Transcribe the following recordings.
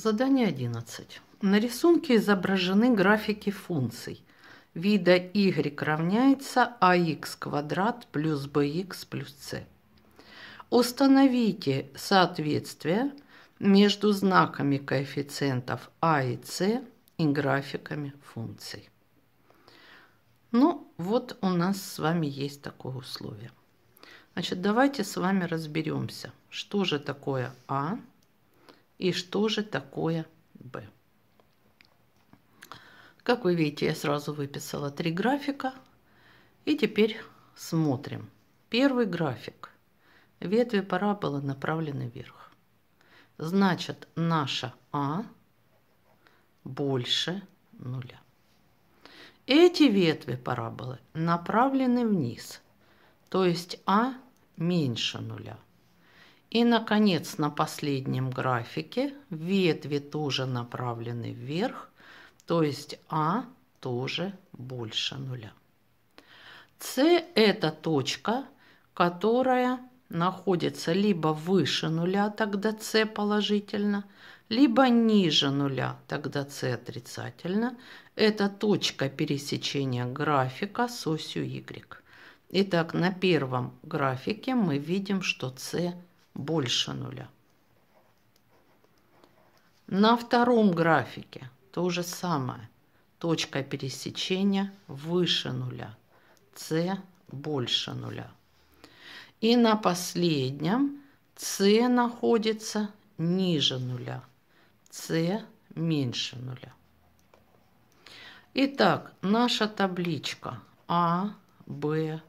Задание 11. На рисунке изображены графики функций вида y равняется ax квадрат плюс bx плюс c. Установите соответствие между знаками коэффициентов а и c и графиками функций. Ну, вот у нас с вами есть такое условие. Значит, давайте с вами разберемся, что же такое а – и что же такое B? Как вы видите, я сразу выписала три графика. И теперь смотрим. Первый график. Ветви параболы направлены вверх. Значит, наша А больше нуля. Эти ветви параболы направлены вниз, то есть А меньше нуля. И, наконец, на последнем графике ветви тоже направлены вверх, то есть А тоже больше нуля. С – это точка, которая находится либо выше нуля, тогда С положительно, либо ниже нуля, тогда С отрицательно. Это точка пересечения графика с осью Y. Итак, на первом графике мы видим, что С – больше нуля. На втором графике то же самое. Точка пересечения выше нуля. С больше нуля. И на последнем С находится ниже нуля. С меньше нуля. Итак, наша табличка А, Б,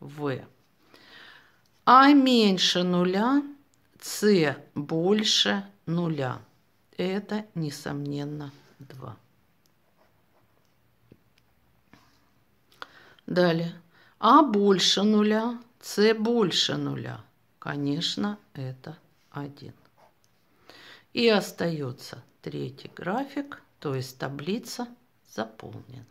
В. А меньше нуля – c больше нуля. Это, несомненно, 2. Далее. А больше нуля, С больше нуля. Конечно, это 1. И остается третий график, то есть таблица заполнена.